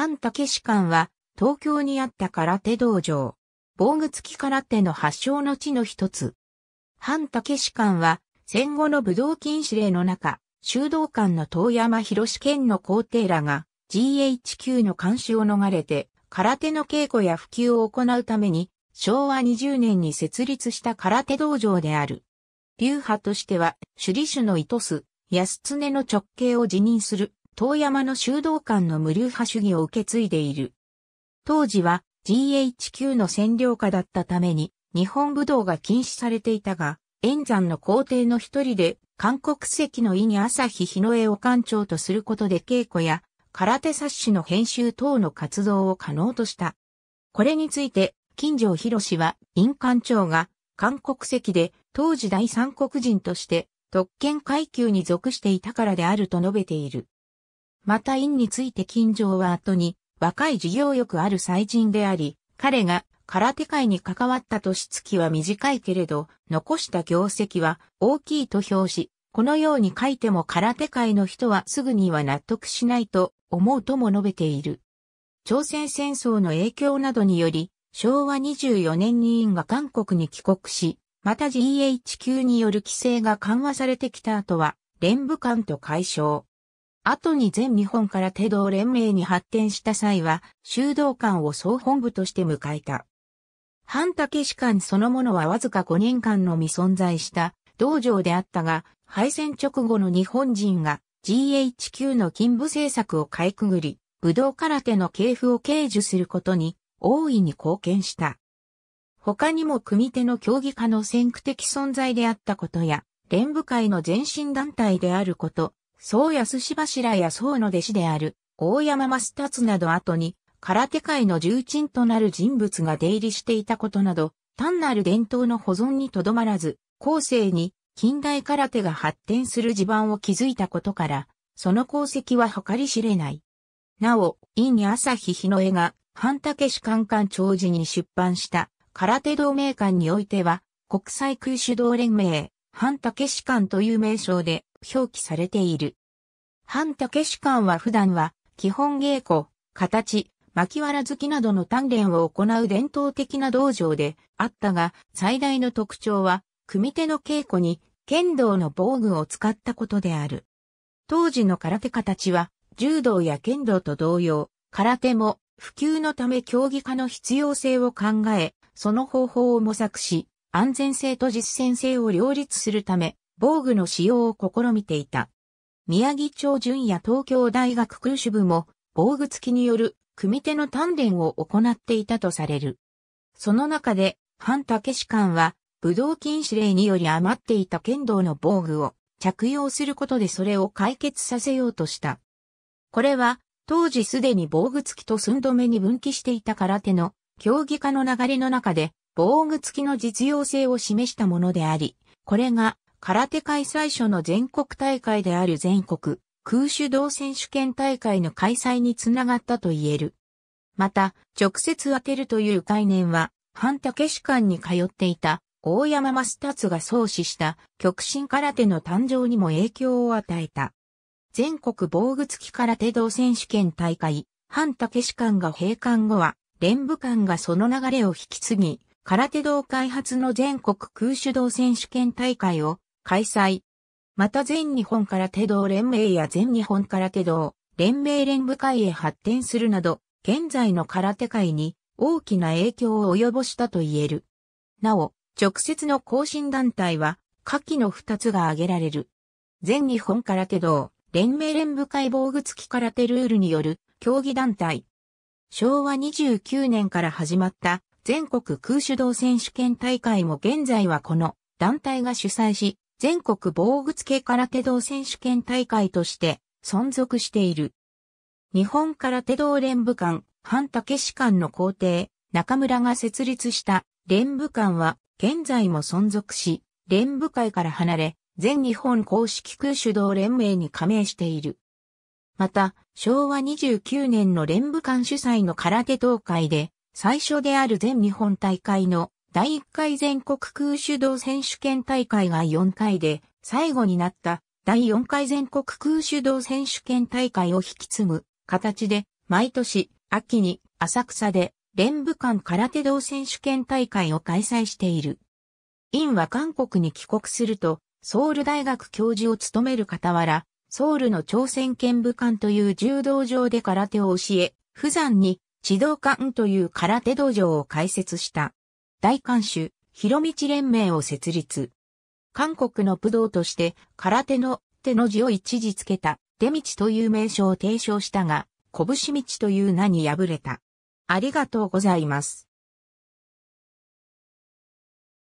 反武士館は、東京にあった空手道場。防具付き空手の発祥の地の一つ。反武士館は、戦後の武道禁止令の中、修道館の遠山博県の皇帝らが、GHQ の監視を逃れて、空手の稽古や普及を行うために、昭和20年に設立した空手道場である。流派としては、首里主の糸須、安常の直系を辞任する、遠山の修道館の無流派主義を受け継いでいる。当時は GHQ の占領下だったために日本武道が禁止されていたが、円山の皇帝の一人で韓国籍の意に朝日日の絵を館長とすることで稽古や空手冊子の編集等の活動を可能とした。これについて、金城博士は、院館長が、韓国籍で、当時第三国人として、特権階級に属していたからであると述べている。また院について金城は後に、若い事業欲ある祭人であり、彼が空手界に関わった年月は短いけれど、残した業績は大きいと評し、このように書いても空手界の人はすぐには納得しないと思うとも述べている。朝鮮戦争の影響などにより、昭和24年に院が韓国に帰国し、また GHQ による規制が緩和されてきた後は、連武官と解消。後に全日本から手道連盟に発展した際は、修道館を総本部として迎えた。半竹士館そのものはわずか5年間のみ存在した道場であったが、敗戦直後の日本人が GHQ の勤務政策をかいくぐり、武道空手の系譜を掲示することに大いに貢献した。他にも組手の競技家の先駆的存在であったことや、連部会の前身団体であること、宗安氏柱や宗の弟子である大山増達など後に空手界の重鎮となる人物が出入りしていたことなど、単なる伝統の保存にとどまらず、後世に近代空手が発展する地盤を築いたことから、その功績は計り知れない。なお、陰朝日日の絵が、半竹市官官長寺に出版した空手同盟館においては、国際空手道連盟、半竹士官という名称で、表記されている。半竹主官は普段は、基本稽古、形、巻原好きなどの鍛錬を行う伝統的な道場であったが、最大の特徴は、組手の稽古に剣道の防具を使ったことである。当時の空手家たちは、柔道や剣道と同様、空手も普及のため競技化の必要性を考え、その方法を模索し、安全性と実践性を両立するため、防具の使用を試みていた。宮城町淳や東京大学空手部も防具付きによる組手の鍛錬を行っていたとされる。その中で、半武士官は、武道禁止令により余っていた剣道の防具を着用することでそれを解決させようとした。これは、当時すでに防具付きと寸止めに分岐していた空手の競技化の流れの中で防具付きの実用性を示したものであり、これが空手界最初の全国大会である全国空手道選手権大会の開催につながったと言える。また、直接当てるという概念は、半竹士館に通っていた大山タ達が創始した極真空手の誕生にも影響を与えた。全国防具付き空手道選手権大会、半竹士館が閉館後は、連武館がその流れを引き継ぎ、空手道開発の全国空手道選手権大会を開催。また全日本空手道連盟や全日本空手道連盟連部会へ発展するなど、現在の空手界に大きな影響を及ぼしたと言える。なお、直接の更新団体は、下記の二つが挙げられる。全日本空手道連盟連部会防具付き空手ルールによる競技団体。昭和29年から始まった全国空手道選手権大会も現在はこの団体が主催し、全国防具付空手道選手権大会として存続している。日本空手道連部館、半武士館の校庭、中村が設立した連部館は現在も存続し、連部会から離れ、全日本公式空手道連盟に加盟している。また、昭和29年の連部館主催の空手道会で、最初である全日本大会の第1回全国空手道選手権大会が4回で、最後になった第4回全国空手道選手権大会を引き継ぐ形で、毎年秋に浅草で連武館空手道選手権大会を開催している。院は韓国に帰国すると、ソウル大学教授を務める傍ら、ソウルの朝鮮県武館という柔道場で空手を教え、普山に地道館という空手道場を開設した。大観衆、広道連盟を設立。韓国の武道として空手の手の字を一時つけた出道という名称を提唱したが、拳道という名に敗れた。ありがとうございます。